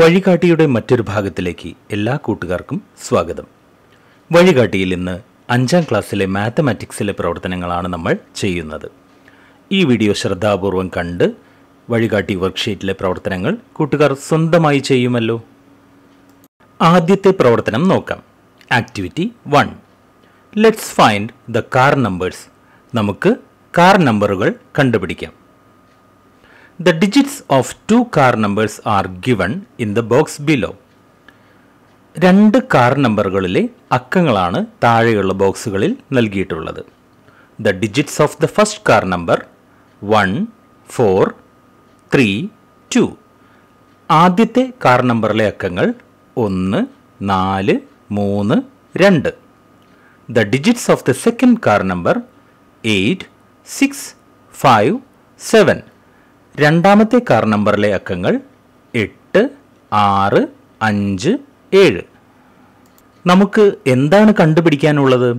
വഴികാട്ടിയുടെ മറ്റൊരു ഭാഗത്തിലേക്ക് എല്ലാ കൂട്ടുകാർക്കും സ്വാഗതം വഴികാട്ടിയിൽ ഇന്ന് അഞ്ചാം ക്ലാസ്സിലെ മാത്തമാറ്റിക്സിലെ പ്രവർത്തനങ്ങളാണ് നമ്മൾ ചെയ്യുന്നത് ഈ വീഡിയോ ശ്രദ്ധാപൂർവം കണ്ട് വഴികാട്ടി വർക്ക്ഷീറ്റിലെ പ്രവർത്തനങ്ങൾ കൂട്ടുകാർ സ്വന്തമായി ചെയ്യുമല്ലോ ആദ്യത്തെ പ്രവർത്തനം നോക്കാം activity one let's find the car numbers നമുക്ക് കാർ നമ്പറുകൾ കണ്ടുപിടിക്കാം The digits of two car numbers are given in the box below. രണ്ട് കാർ നമ്പറുകളിലെ അക്കങ്ങളാണ് താഴെയുള്ള ബോക്സുകളിൽ നൽകിയിട്ടുള്ളത് the digits of the first car number one four three two ആദ്യത്തെ കാർ നമ്പറിലെ അക്കങ്ങൾ ഒന്ന് നാല് മൂന്ന് രണ്ട് the digits of the second car number eight six five seven രണ്ടാമത്തെ കാർ നമ്പറിലെ അക്കങ്ങൾ എട്ട് ആറ് അഞ്ച് ഏഴ് നമുക്ക് എന്താണ് കണ്ടുപിടിക്കാനുള്ളത്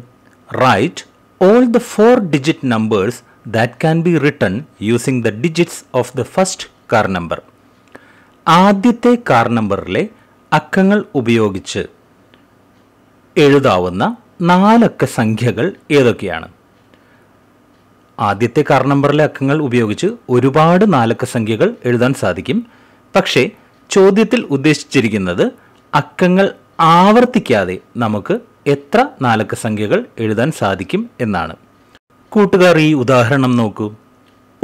write all the four digit numbers that can be written using the digits of the first car number ആദ്യത്തെ കാർ നമ്പറിലെ അക്കങ്ങൾ ഉപയോഗിച്ച് എഴുതാവുന്ന നാലക്ക സംഖ്യകൾ ഏതൊക്കെയാണ് ആദ്യത്തെ കാർ നമ്പറിലെ അക്കങ്ങൾ ഉപയോഗിച്ച് ഒരുപാട് നാലക്ക സംഖ്യകൾ എഴുതാൻ സാധിക്കും പക്ഷേ ചോദ്യത്തിൽ ഉദ്ദേശിച്ചിരിക്കുന്നത് അക്കങ്ങൾ ആവർത്തിക്കാതെ നമുക്ക് എത്ര നാലക്ക സംഖ്യകൾ എഴുതാൻ സാധിക്കും എന്നാണ് കൂട്ടുകാർ ഈ ഉദാഹരണം നോക്കൂ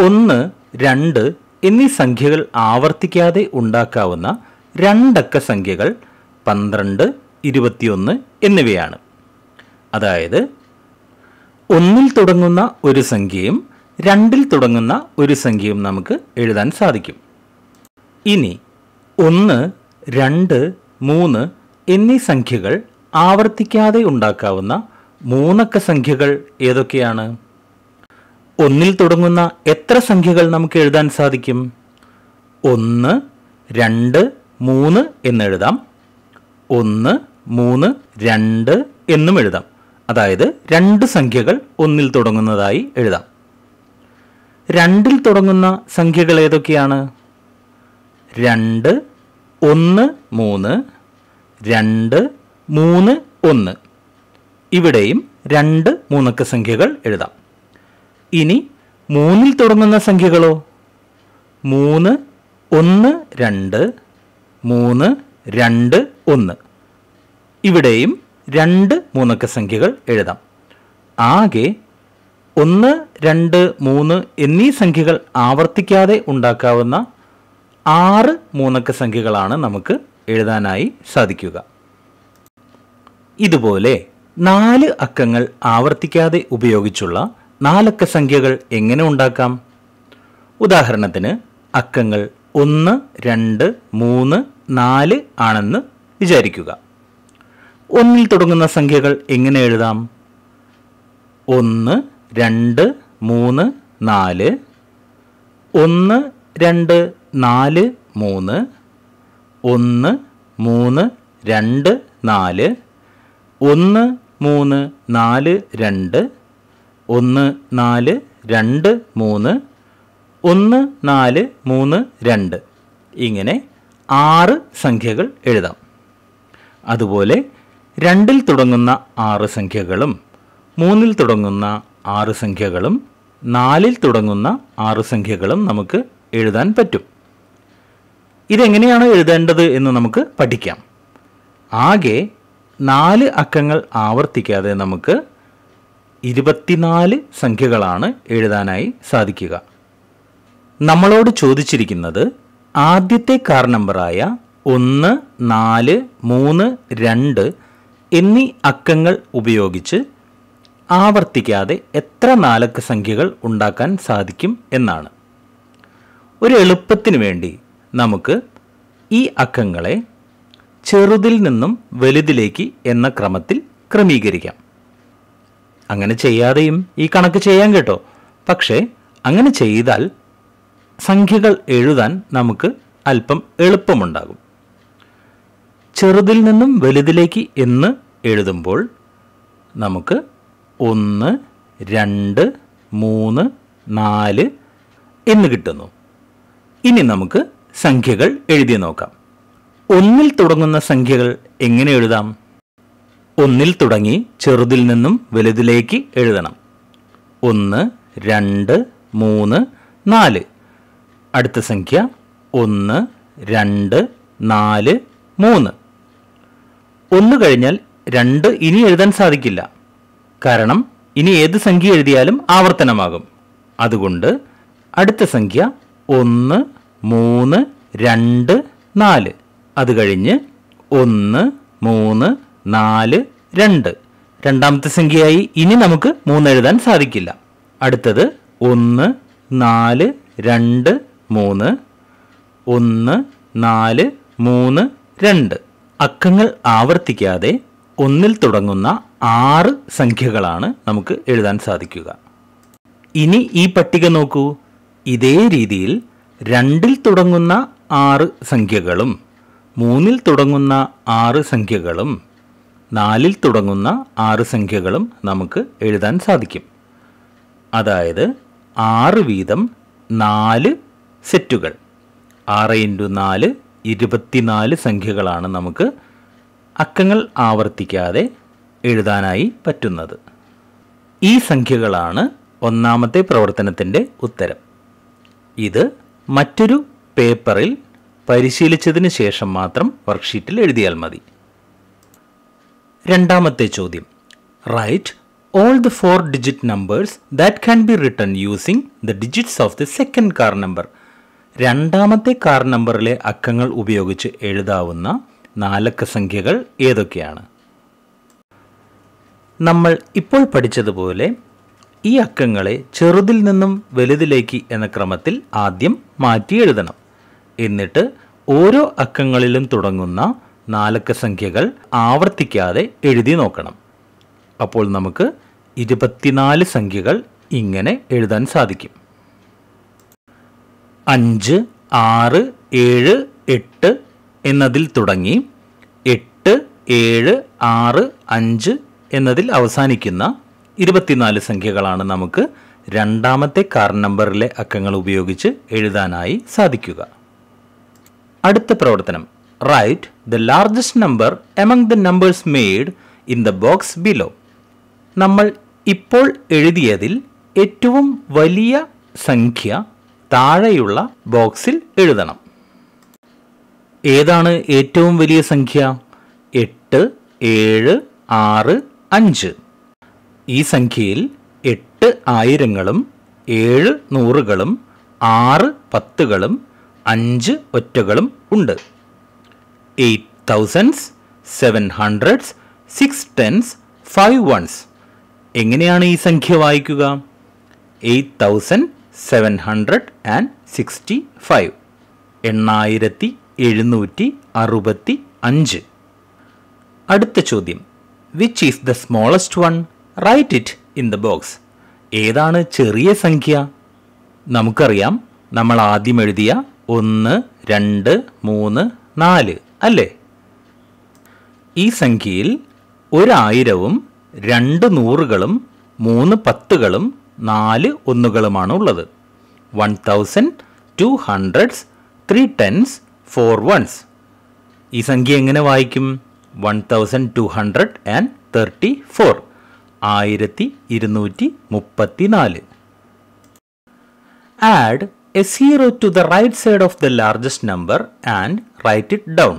ഒന്ന് രണ്ട് എന്നീ സംഖ്യകൾ ആവർത്തിക്കാതെ ഉണ്ടാക്കാവുന്ന രണ്ടക്ക സംഖ്യകൾ പന്ത്രണ്ട് ഇരുപത്തിയൊന്ന് എന്നിവയാണ് അതായത് ഒന്നിൽ തുടങ്ങുന്ന ഒരു സംഖ്യയും രണ്ടിൽ തുടങ്ങുന്ന ഒരു സംഖ്യയും നമുക്ക് എഴുതാൻ സാധിക്കും ഇനി ഒന്ന് രണ്ട് മൂന്ന് എന്നീ സംഖ്യകൾ ആവർത്തിക്കാതെ ഉണ്ടാക്കാവുന്ന മൂന്നക്ക സംഖ്യകൾ ഏതൊക്കെയാണ് ഒന്നിൽ തുടങ്ങുന്ന എത്ര സംഖ്യകൾ നമുക്ക് എഴുതാൻ സാധിക്കും ഒന്ന് രണ്ട് മൂന്ന് എന്നെഴുതാം ഒന്ന് മൂന്ന് രണ്ട് എന്നും എഴുതാം അതായത് രണ്ട് സംഖ്യകൾ ഒന്നിൽ തുടങ്ങുന്നതായി എഴുതാം രണ്ടിൽ തുടങ്ങുന്ന സംഖ്യകൾ ഏതൊക്കെയാണ് രണ്ട് ഒന്ന് മൂന്ന് രണ്ട് മൂന്ന് ഒന്ന് ഇവിടെയും രണ്ട് മൂന്നക്ക സംഖ്യകൾ എഴുതാം ഇനി മൂന്നിൽ തുടങ്ങുന്ന സംഖ്യകളോ മൂന്ന് ഒന്ന് രണ്ട് മൂന്ന് രണ്ട് ഒന്ന് ഇവിടെയും രണ്ട് മൂന്നക്ക സംഖ്യകൾ എഴുതാം ആകെ ഒന്ന് രണ്ട് മൂന്ന് എന്നീ സംഖ്യകൾ ആവർത്തിക്കാതെ ഉണ്ടാക്കാവുന്ന ആറ് മൂന്നക്ക സംഖ്യകളാണ് നമുക്ക് എഴുതാനായി സാധിക്കുക ഇതുപോലെ നാല് അക്കങ്ങൾ ആവർത്തിക്കാതെ ഉപയോഗിച്ചുള്ള നാലക്ക സംഖ്യകൾ എങ്ങനെ ഉണ്ടാക്കാം ഉദാഹരണത്തിന് അക്കങ്ങൾ ഒന്ന് രണ്ട് മൂന്ന് നാല് ആണെന്ന് വിചാരിക്കുക ഒന്നിൽ തുടങ്ങുന്ന സംഖ്യകൾ എങ്ങനെ എഴുതാം ഒന്ന് രണ്ട് മൂന്ന് നാല് ഒന്ന് രണ്ട് നാല് മൂന്ന് ഒന്ന് മൂന്ന് രണ്ട് നാല് ഒന്ന് മൂന്ന് നാല് രണ്ട് ഒന്ന് നാല് രണ്ട് മൂന്ന് ഒന്ന് നാല് മൂന്ന് രണ്ട് ഇങ്ങനെ ആറ് സംഖ്യകൾ എഴുതാം അതുപോലെ രണ്ടിൽ തുടങ്ങുന്ന ആറ് സംഖ്യകളും മൂന്നിൽ തുടങ്ങുന്ന ആറ് സംഖ്യകളും നാലിൽ തുടങ്ങുന്ന ആറ് സംഖ്യകളും നമുക്ക് എഴുതാൻ പറ്റും ഇതെങ്ങനെയാണ് എഴുതേണ്ടത് എന്ന് നമുക്ക് പഠിക്കാം ആകെ നാല് അക്കങ്ങൾ ആവർത്തിക്കാതെ നമുക്ക് ഇരുപത്തിനാല് സംഖ്യകളാണ് എഴുതാനായി സാധിക്കുക നമ്മളോട് ചോദിച്ചിരിക്കുന്നത് ആദ്യത്തെ കാർ നമ്പറായ ഒന്ന് നാല് മൂന്ന് രണ്ട് എന്നീ അക്കങ്ങൾ ഉപയോഗിച്ച് ആവർത്തിക്കാതെ എത്ര നാലക്ക സംഖ്യകൾ ഉണ്ടാക്കാൻ സാധിക്കും എന്നാണ് ഒരു എളുപ്പത്തിന് വേണ്ടി നമുക്ക് ഈ അക്കങ്ങളെ ചെറുതിൽ നിന്നും വലുതിലേക്ക് എന്ന ക്രമത്തിൽ ക്രമീകരിക്കാം അങ്ങനെ ചെയ്യാതെയും ഈ കണക്ക് ചെയ്യാൻ കേട്ടോ പക്ഷേ അങ്ങനെ ചെയ്താൽ സംഖ്യകൾ എഴുതാൻ നമുക്ക് അല്പം എളുപ്പമുണ്ടാകും ചെറുതിൽ നിന്നും വലുതിലേക്ക് എന്ന് എഴുതുമ്പോൾ നമുക്ക് ഒന്ന് രണ്ട് മൂന്ന് നാല് എന്ന് കിട്ടുന്നു ഇനി നമുക്ക് സംഖ്യകൾ എഴുതി നോക്കാം ഒന്നിൽ തുടങ്ങുന്ന സംഖ്യകൾ എങ്ങനെ എഴുതാം ഒന്നിൽ തുടങ്ങി ചെറുതിൽ നിന്നും വലുതിലേക്ക് എഴുതണം ഒന്ന് രണ്ട് മൂന്ന് നാല് അടുത്ത സംഖ്യ ഒന്ന് രണ്ട് നാല് മൂന്ന് ഒന്ന് കഴിഞ്ഞാൽ രണ്ട് ഇനി എഴുതാൻ സാധിക്കില്ല കാരണം ഇനി ഏത് സംഖ്യ എഴുതിയാലും ആവർത്തനമാകും അതുകൊണ്ട് അടുത്ത സംഖ്യ ഒന്ന് മൂന്ന് രണ്ട് നാല് അത് കഴിഞ്ഞ് ഒന്ന് മൂന്ന് നാല് രണ്ട് രണ്ടാമത്തെ സംഖ്യയായി ഇനി നമുക്ക് മൂന്ന് എഴുതാൻ സാധിക്കില്ല അടുത്തത് ഒന്ന് നാല് രണ്ട് മൂന്ന് ഒന്ന് നാല് മൂന്ന് രണ്ട് അക്കങ്ങൾ ആവർത്തിക്കാതെ ഒന്നിൽ തുടങ്ങുന്ന ആറ് സംഖ്യകളാണ് നമുക്ക് എഴുതാൻ സാധിക്കുക ഇനി ഈ പട്ടിക നോക്കൂ ഇതേ രീതിയിൽ രണ്ടിൽ തുടങ്ങുന്ന ആറ് സംഖ്യകളും മൂന്നിൽ തുടങ്ങുന്ന ആറ് സംഖ്യകളും നാലിൽ തുടങ്ങുന്ന ആറ് സംഖ്യകളും നമുക്ക് എഴുതാൻ സാധിക്കും അതായത് ആറ് വീതം നാല് സെറ്റുകൾ ആറ് ഇൻറ്റു നാല് ഇരുപത്തിനാല് സംഖ്യകളാണ് നമുക്ക് അക്കങ്ങൾ ആവർത്തിക്കാതെ എഴുതാനായി പറ്റുന്നത് ഈ സംഖ്യകളാണ് ഒന്നാമത്തെ പ്രവർത്തനത്തിൻ്റെ ഉത്തരം ഇത് മറ്റൊരു പേപ്പറിൽ പരിശീലിച്ചതിന് ശേഷം മാത്രം വർക്ക്ഷീറ്റിൽ എഴുതിയാൽ മതി രണ്ടാമത്തെ ചോദ്യം write all the four digit numbers that can be written using the digits of the second car number രണ്ടാമത്തെ കാർ നമ്പറിലെ അക്കങ്ങൾ ഉപയോഗിച്ച് എഴുതാവുന്ന നാലക്ക സംഖ്യകൾ ഏതൊക്കെയാണ് നമ്മൾ ഇപ്പോൾ പഠിച്ചതുപോലെ ഈ അക്കങ്ങളെ ചെറുതിൽ നിന്നും വലുതിലേക്ക് എന്ന ക്രമത്തിൽ ആദ്യം മാറ്റി എഴുതണം എന്നിട്ട് ഓരോ അക്കങ്ങളിലും തുടങ്ങുന്ന നാലക്ക സംഖ്യകൾ ആവർത്തിക്കാതെ എഴുതി നോക്കണം അപ്പോൾ നമുക്ക് ഇരുപത്തിനാല് സംഖ്യകൾ ഇങ്ങനെ എഴുതാൻ സാധിക്കും അഞ്ച് ആറ് ഏഴ് എട്ട് എന്നതിൽ തുടങ്ങി എട്ട് ഏഴ് ആറ് അഞ്ച് എന്നതിൽ അവസാനിക്കുന്ന ഇരുപത്തിനാല് സംഖ്യകളാണ് നമുക്ക് രണ്ടാമത്തെ കാർ നമ്പറിലെ അക്കങ്ങൾ ഉപയോഗിച്ച് എഴുതാനായി സാധിക്കുക അടുത്ത പ്രവർത്തനം write the largest number among the numbers made in the box below നമ്മൾ ഇപ്പോൾ എഴുതിയതിൽ ഏറ്റവും വലിയ സംഖ്യ താഴെയുള്ള ബോക്സിൽ എഴുതണം ഏതാണ് ഏറ്റവും വലിയ സംഖ്യ എട്ട് ഏഴ് ആറ് അഞ്ച് ഈ സംഖ്യയിൽ എട്ട് ആയിരങ്ങളും ഏഴ് നൂറുകളും ആറ് പത്തുകളും അഞ്ച് ഒറ്റകളും ഉണ്ട് eight thousands seven hundreds six tens five ones എങ്ങനെയാണ് ഈ സംഖ്യ വായിക്കുക eight thousand seven hundred and sixty five എണ്ണായിരത്തി എഴുന്നൂറ്റി അറുപത്തി അഞ്ച് അടുത്ത ചോദ്യം which is the smallest one write it in the box ഏതാണ് ചെറിയ സംഖ്യ നമുക്കറിയാം നമ്മൾ ആദ്യം എഴുതിയ ഒന്ന് രണ്ട് മൂന്ന് നാല് അല്ലേ ഈ സംഖ്യയിൽ ഒരായിരവും രണ്ട് നൂറുകളും മൂന്ന് പത്തുകളും നാല് ഒന്നുകളുമാണ് ഉള്ളത് one thousand two hundreds three tens four ones ഈ സംഖ്യ എങ്ങനെ വായിക്കും one thousand two hundred and thirty four ആയിരത്തി ഇരുന്നൂറ്റി മുപ്പത്തി നാല് add a zero to the right side of the largest number and write it down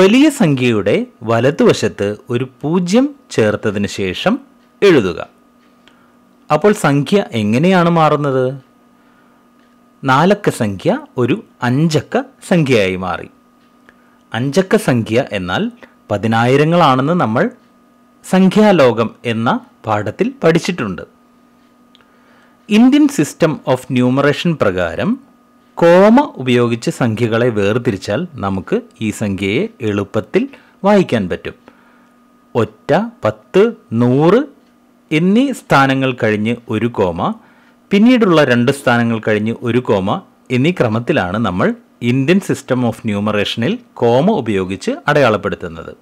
വലിയ സംഖ്യയുടെ വലതുവശത്ത് ഒരു പൂജ്യം ചേർത്തതിന് ശേഷം എഴുതുക അപ്പോൾ സംഖ്യ എങ്ങനെയാണ് മാറുന്നത് നാലക്ക സംഖ്യ ഒരു അഞ്ചക്ക സംഖ്യയായി മാറി അഞ്ചക്ക സംഖ്യ എന്നാൽ പതിനായിരങ്ങളാണെന്ന് നമ്മൾ സംഖ്യാലോകം എന്ന പാഠത്തിൽ പഠിച്ചിട്ടുണ്ട് ഇന്ത്യൻ സിസ്റ്റം ഓഫ് ന്യൂമറേഷൻ പ്രകാരം കോമ ഉപയോഗിച്ച് സംഖ്യകളെ വേർതിരിച്ചാൽ നമുക്ക് ഈ സംഖ്യയെ എളുപ്പത്തിൽ വായിക്കാൻ പറ്റും ഒറ്റ പത്ത് നൂറ് എന്നീ സ്ഥാനങ്ങൾ കഴിഞ്ഞ് ഒരു കോമ പിന്നീടുള്ള രണ്ട് സ്ഥാനങ്ങൾ കഴിഞ്ഞ് ഒരു കോമ എന്നീ ക്രമത്തിലാണ് നമ്മൾ ഇന്ത്യൻ സിസ്റ്റം ഓഫ് ന്യൂമറേഷനിൽ കോമ ഉപയോഗിച്ച് അടയാളപ്പെടുത്തുന്നത്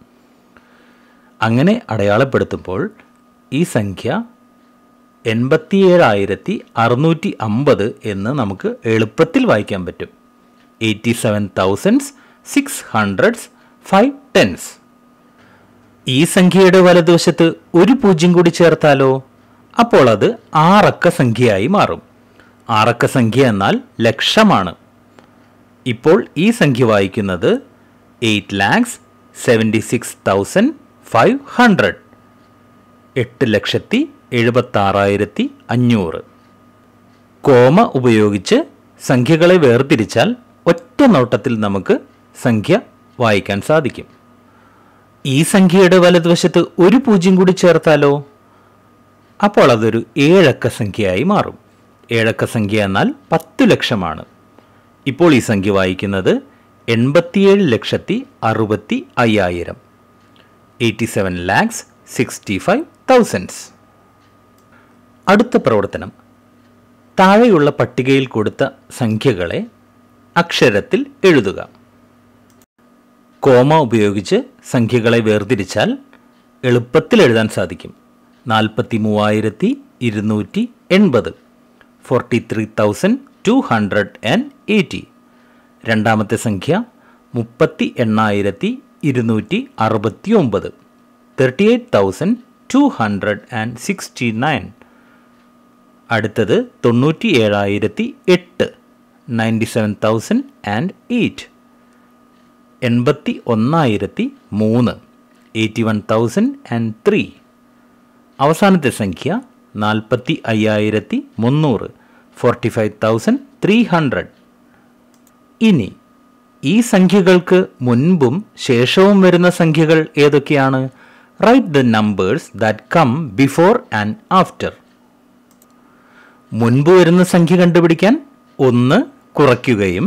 അങ്ങനെ അടയാളപ്പെടുത്തുമ്പോൾ ഈ സംഖ്യ എൺപത്തിയേഴായിരത്തി അറുന്നൂറ്റി അമ്പത് എന്ന് നമുക്ക് എളുപ്പത്തിൽ വായിക്കാൻ പറ്റും eighty seven thousands six hundreds five tens ഈ സംഖ്യയുടെ വലതുവശത്ത് ഒരു പൂജ്യം കൂടി ചേർത്താലോ അപ്പോൾ അത് ആറക്ക സംഖ്യയായി മാറും ആറക്ക സംഖ്യ എന്നാൽ ലക്ഷമാണ് ഇപ്പോൾ ഈ സംഖ്യ വായിക്കുന്നത് eight lakhs seventy six thousand five hundred എട്ട് ലക്ഷത്തി എഴുപത്താറായിരത്തി അഞ്ഞൂറ് കോമ ഉപയോഗിച്ച് സംഖ്യകളെ വേർതിരിച്ചാൽ ഒറ്റ നോട്ടത്തിൽ നമുക്ക് സംഖ്യ വായിക്കാൻ സാധിക്കും ഈ സംഖ്യയുടെ വലതുവശത്ത് ഒരു പൂജ്യം കൂടി ചേർത്താലോ അപ്പോൾ അതൊരു ഏഴക്ക സംഖ്യയായി മാറും ഏഴക്ക സംഖ്യ എന്നാൽ പത്തു ലക്ഷമാണ് ഇപ്പോൾ ഈ സംഖ്യ വായിക്കുന്നത് എൺപത്തിയേഴ് ലക്ഷത്തി അറുപത്തി അയ്യായിരം eighty seven lakhs sixty five thousands അടുത്ത പ്രവർത്തനം താഴെയുള്ള പട്ടികയിൽ കൊടുത്ത സംഖ്യകളെ അക്ഷരത്തിൽ എഴുതുക കോമ ഉപയോഗിച്ച് സംഖ്യകളെ വേർതിരിച്ചാൽ എളുപ്പത്തിൽ എഴുതാൻ സാധിക്കും നാൽപ്പത്തി മൂവായിരത്തി ഇരുന്നൂറ്റി എൺപത് forty three thousand two hundred and eighty രണ്ടാമത്തെ സംഖ്യ മുപ്പത്തി എണ്ണായിരത്തി ഇരുന്നൂറ്റി അറുപത്തി ഒമ്പത് thirty eight thousand two hundred and sixty nine അടുത്തത് തൊണ്ണൂറ്റി ഏഴായിരത്തി എട്ട് ninety seven thousand and eight എൺപത്തി ഒന്നായിരത്തി മൂന്ന് eighty one thousand and three അവസാനത്തെ സംഖ്യ നാൽപ്പത്തി അയ്യായിരത്തി മുന്നൂറ് forty five thousand three hundred ഇനി ഈ സംഖ്യകൾക്ക് മുൻപും ശേഷവും വരുന്ന സംഖ്യകൾ ഏതൊക്കെയാണ് write the numbers that come before and after മുൻപ് വരുന്ന സംഖ്യ കണ്ടുപിടിക്കാൻ ഒന്ന് കുറയ്ക്കുകയും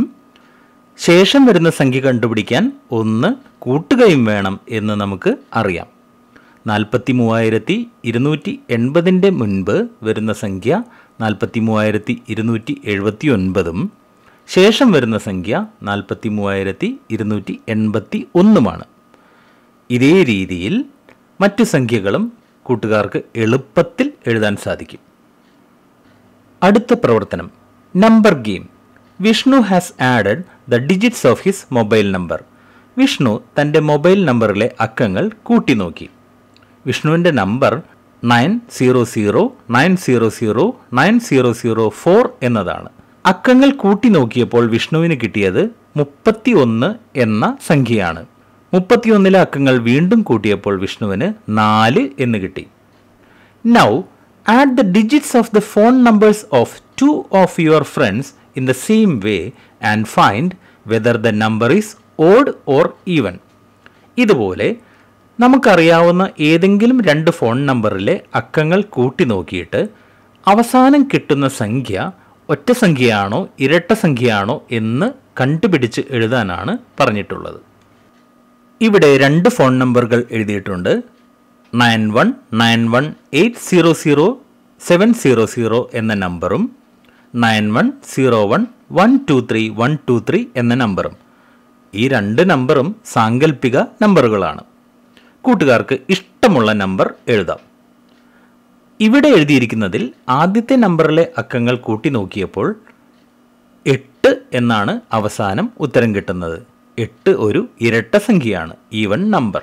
ശേഷം വരുന്ന സംഖ്യ കണ്ടുപിടിക്കാൻ ഒന്ന് കൂട്ടുകയും വേണം എന്ന് നമുക്ക് അറിയാം നാൽപ്പത്തി മൂവായിരത്തി ഇരുന്നൂറ്റി എൺപതിൻ്റെ മുൻപ് വരുന്ന സംഖ്യ നാൽപ്പത്തി മൂവായിരത്തി ഇരുന്നൂറ്റി എഴുപത്തി ഒൻപതും ശേഷം വരുന്ന സംഖ്യ നാൽപ്പത്തി മൂവായിരത്തി ഇരുന്നൂറ്റി എൺപത്തി ഒന്നുമാണ് ഇതേ രീതിയിൽ മറ്റു സംഖ്യകളും കൂട്ടുകാർക്ക് എളുപ്പത്തിൽ എഴുതാൻ സാധിക്കും അടുത്ത പ്രവർത്തനം number game Vishnu has added the digits of his mobile number Vishnu തൻ്റെ മൊബൈൽ നമ്പറിലെ അക്കങ്ങൾ കൂട്ടി നോക്കി വിഷ്ണുവിൻ്റെ number nine zero zero nine zero zero nine zero zero four എന്നതാണ് അക്കങ്ങൾ കൂട്ടി നോക്കിയപ്പോൾ വിഷ്ണുവിന് കിട്ടിയത് മുപ്പത്തി ഒന്ന് എന്ന സംഖ്യയാണ് മുപ്പത്തിയൊന്നിലെ അക്കങ്ങൾ വീണ്ടും കൂട്ടിയപ്പോൾ വിഷ്ണുവിന് നാല് എന്ന് കിട്ടി now add the digits of the phone numbers of two of your friends in the same way and find whether the number is odd or even ഇതുപോലെ നമുക്കറിയാവുന്ന ഏതെങ്കിലും രണ്ട് ഫോൺ നമ്പറിലെ അക്കങ്ങൾ കൂട്ടി നോക്കിയിട്ട് അവസാനം കിട്ടുന്ന സംഖ്യ ഒറ്റ സംഖ്യയാണോ ഇരട്ട സംഖ്യയാണോ എന്ന് കണ്ടുപിടിച്ച് എഴുതാനാണ് പറഞ്ഞിട്ടുള്ളത് ഇവിടെ രണ്ട് ഫോൺ നമ്പറുകൾ എഴുതിയിട്ടുണ്ട് nine one nine one eight zero zero seven zero zero എന്ന നമ്പറും nine one zero one one two three one two three എന്ന നമ്പറും ഈ രണ്ട് നമ്പറും സാങ്കല്പിക നമ്പറുകളാണ് കൂട്ടുകാർക്ക് ഇഷ്ടമുള്ള നമ്പർ എഴുതാം ഇവിടെ എഴുതിയിരിക്കുന്നതിൽ ആദ്യത്തെ നമ്പറിലെ അക്കങ്ങൾ കൂട്ടി നോക്കിയപ്പോൾ എട്ട് എന്നാണ് അവസാനം ഉത്തരം കിട്ടുന്നത് എട്ട് ഒരു ഇരട്ട സംഖ്യയാണ് ഈവൻ നമ്പർ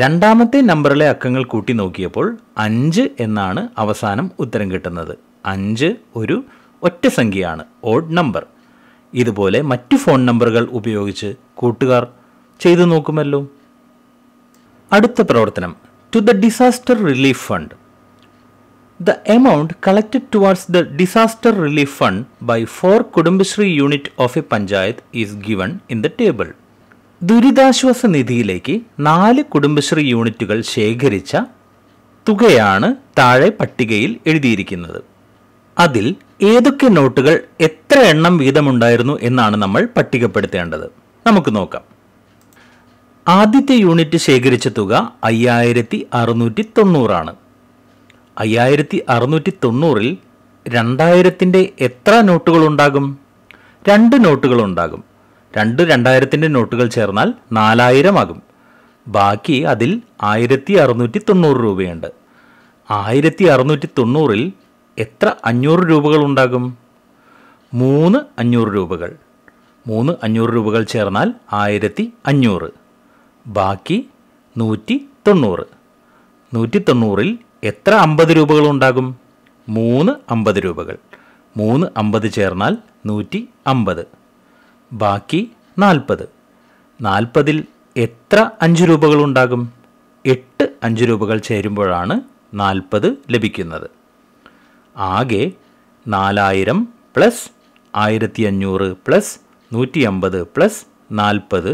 രണ്ടാമത്തെ നമ്പറിലെ അക്കങ്ങൾ കൂട്ടി നോക്കിയപ്പോൾ അഞ്ച് എന്നാണ് അവസാനം ഉത്തരം കിട്ടുന്നത് അഞ്ച് ഒരു ഒറ്റ സംഖ്യയാണ് ഓഡ് നമ്പർ ഇതുപോലെ മറ്റ് ഫോൺ നമ്പറുകൾ ഉപയോഗിച്ച് കൂട്ടുകാർ ചെയ്തു നോക്കുമല്ലോ അടുത്ത പ്രവർത്തനം to the disaster relief fund the amount collected towards the disaster relief fund by four Kudumbashree unit of a panchayat is given in the table ദുരിതാശ്വാസ നിധിയിലേക്ക് നാല് കുടുംബശ്രീ യൂണിറ്റുകൾ ശേഖരിച്ച തുകയാണ് താഴെ പട്ടികയിൽ എഴുതിയിരിക്കുന്നത് അതിൽ ഏതൊക്കെ നോട്ടുകൾ എത്ര എണ്ണം വീതമുണ്ടായിരുന്നു എന്നാണ് നമ്മൾ പട്ടികപ്പെടുത്തേണ്ടത് നമുക്ക് നോക്കാം ആദ്യത്തെ യൂണിറ്റ് ശേഖരിച്ച തുക അയ്യായിരത്തി അറുന്നൂറ്റി തൊണ്ണൂറാണ് അയ്യായിരത്തി അറുന്നൂറ്റി തൊണ്ണൂറിൽ രണ്ടായിരത്തിൻ്റെ എത്ര നോട്ടുകളുണ്ടാകും രണ്ട് നോട്ടുകളുണ്ടാകും രണ്ട് രണ്ടായിരത്തിൻ്റെ നോട്ടുകൾ ചേർന്നാൽ നാലായിരം ആകും ബാക്കി അതിൽ ആയിരത്തി അറുന്നൂറ്റി തൊണ്ണൂറ് രൂപയുണ്ട് ആയിരത്തി അറുന്നൂറ്റി തൊണ്ണൂറിൽ എത്ര അഞ്ഞൂറ് രൂപകൾ ഉണ്ടാകും മൂന്ന് അഞ്ഞൂറ് രൂപകൾ മൂന്ന് അഞ്ഞൂറ് രൂപകൾ ചേർന്നാൽ ആയിരത്തി അഞ്ഞൂറ് ബാക്കി നൂറ്റി തൊണ്ണൂറ് നൂറ്റി തൊണ്ണൂറിൽ എത്ര അമ്പത് രൂപകൾ ഉണ്ടാകും മൂന്ന് അമ്പത് രൂപകൾ മൂന്ന് അമ്പത് ചേർന്നാൽ നൂറ്റി അമ്പത് ബാക്കി നാൽപ്പത് നാൽപ്പതിൽ എത്ര അഞ്ച് രൂപകൾ ഉണ്ടാകും എട്ട് അഞ്ച് രൂപകൾ ചേരുമ്പോഴാണ് നാൽപ്പത് ലഭിക്കുന്നത് ആകെ നാലായിരം പ്ലസ് ആയിരത്തി അഞ്ഞൂറ് പ്ലസ് നൂറ്റി അമ്പത് പ്ലസ് നാൽപ്പത്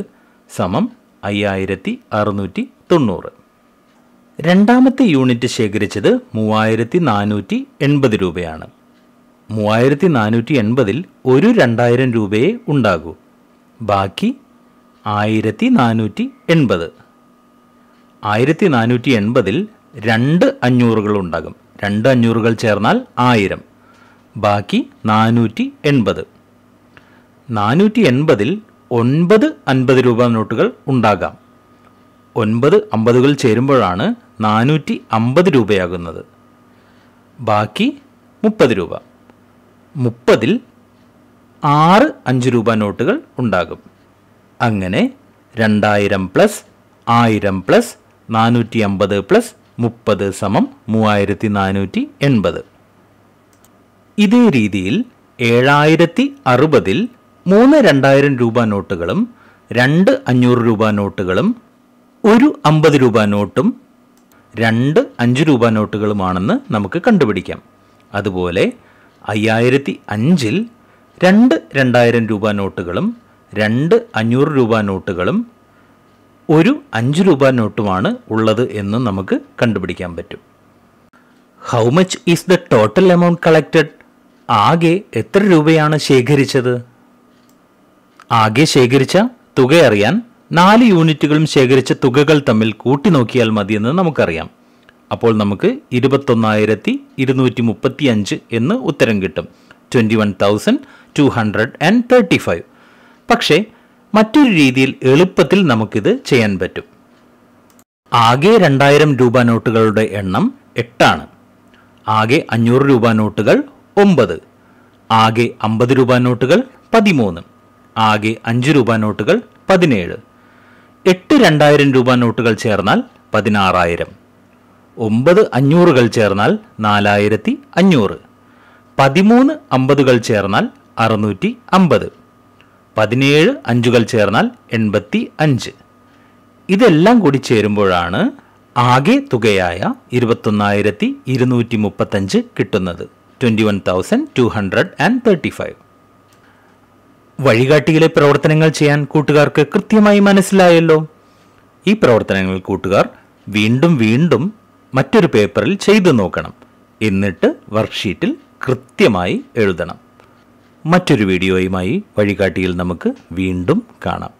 സമം അയ്യായിരത്തി അറുന്നൂറ്റി തൊണ്ണൂറ് രണ്ടാമത്തെ യൂണിറ്റ് ശേഖരിച്ചത് മൂവായിരത്തി നാനൂറ്റി എൺപത് രൂപയാണ് മൂവായിരത്തി നാനൂറ്റി എൺപതിൽ ഒരു രണ്ടായിരം രൂപയെ ഉണ്ടാകൂ ബാക്കി ആയിരത്തി നാനൂറ്റി എൺപത് ആയിരത്തി നാനൂറ്റി എൺപതിൽ രണ്ട് അഞ്ഞൂറുകളുണ്ടാകും രണ്ട് അഞ്ഞൂറുകൾ ചേർന്നാൽ ആയിരം ബാക്കി നാനൂറ്റി എൺപത് നാനൂറ്റി എൺപതിൽ ഒൻപത് അൻപത് രൂപ നോട്ടുകൾ ഉണ്ടാകാം ഒൻപത് അമ്പതുകൾ ചേരുമ്പോഴാണ് നാനൂറ്റി അമ്പത് രൂപയാകുന്നത് ബാക്കി മുപ്പത് രൂപ മുപ്പതിൽ ആറ് അഞ്ച് രൂപ നോട്ടുകൾ ഉണ്ടാകും അങ്ങനെ രണ്ടായിരം പ്ലസ് ആയിരം പ്ലസ് നാനൂറ്റി അമ്പത് പ്ലസ് മുപ്പത് സമം മൂവായിരത്തി നാനൂറ്റി എൺപത് ഇതേ രീതിയിൽ ഏഴായിരത്തി അറുപതിൽ മൂന്ന് രണ്ടായിരം രൂപ നോട്ടുകളും രണ്ട് അഞ്ഞൂറ് രൂപ നോട്ടുകളും ഒരു അമ്പത് രൂപ നോട്ടും രണ്ട് അഞ്ച് രൂപ നോട്ടുകളുമാണെന്ന് നമുക്ക് കണ്ടുപിടിക്കാം അതുപോലെ അയ്യായിരത്തി അഞ്ചിൽ രണ്ട് രണ്ടായിരം രൂപ നോട്ടുകളും രണ്ട് അഞ്ഞൂറ് രൂപ നോട്ടുകളും ഒരു അഞ്ച് രൂപ നോട്ടുമാണ് ഉള്ളത് എന്ന് നമുക്ക് കണ്ടുപിടിക്കാൻ പറ്റും how much is the total amount collected ആകെ എത്ര രൂപയാണ് ശേഖരിച്ചത് ആകെ ശേഖരിച്ച തുക അറിയാൻ നാല് യൂണിറ്റുകളും ശേഖരിച്ച തുകകൾ തമ്മിൽ കൂട്ടി നോക്കിയാൽ മതിയെന്ന് നമുക്കറിയാം അപ്പോൾ നമുക്ക് ഇരുപത്തൊന്നായിരത്തി ഇരുന്നൂറ്റി മുപ്പത്തി അഞ്ച് എന്ന് ഉത്തരം കിട്ടും twenty one thousand two hundred and thirty five പക്ഷേ മറ്റൊരു രീതിയിൽ എളുപ്പത്തിൽ നമുക്കിത് ചെയ്യാൻ പറ്റും ആകെ രണ്ടായിരം രൂപ നോട്ടുകളുടെ എണ്ണം എട്ടാണ് ആകെ അഞ്ഞൂറ് രൂപ നോട്ടുകൾ ഒമ്പത് ആകെ അമ്പത് രൂപ നോട്ടുകൾ പതിമൂന്ന് ആകെ അഞ്ച് രൂപ നോട്ടുകൾ പതിനേഴ് എട്ട് രണ്ടായിരം രൂപ നോട്ടുകൾ ചേർന്നാൽ പതിനാറായിരം ഒമ്പത് അഞ്ഞൂറുകൾ ചേർന്നാൽ നാലായിരത്തി അഞ്ഞൂറ് പതിമൂന്ന് അമ്പതുകൾ ചേർന്നാൽ അറുന്നൂറ്റി അമ്പത് പതിനേഴ് അഞ്ചുകൾ ചേർന്നാൽ എൺപത്തി അഞ്ച് ഇതെല്ലാം കൂടി ചേരുമ്പോഴാണ് ആകെ തുകയായ ഇരുപത്തൊന്നായിരത്തി ഇരുന്നൂറ്റി മുപ്പത്തഞ്ച് കിട്ടുന്നത് twenty one thousand two hundred and thirty five വഴികാട്ടിയിലെ പ്രവർത്തനങ്ങൾ ചെയ്യാൻ കൂട്ടുകാർക്ക് കൃത്യമായി മനസ്സിലായല്ലോ ഈ പ്രവർത്തനങ്ങൾ കൂട്ടുകാർ വീണ്ടും വീണ്ടും മറ്റൊരു പേപ്പറിൽ ചെയ്തു നോക്കണം എന്നിട്ട് വർക്ക്ഷീറ്റിൽ കൃത്യമായി എഴുതണം മറ്റൊരു വീഡിയോയുമായി വഴികാട്ടിയിൽ നമുക്ക് വീണ്ടും കാണാം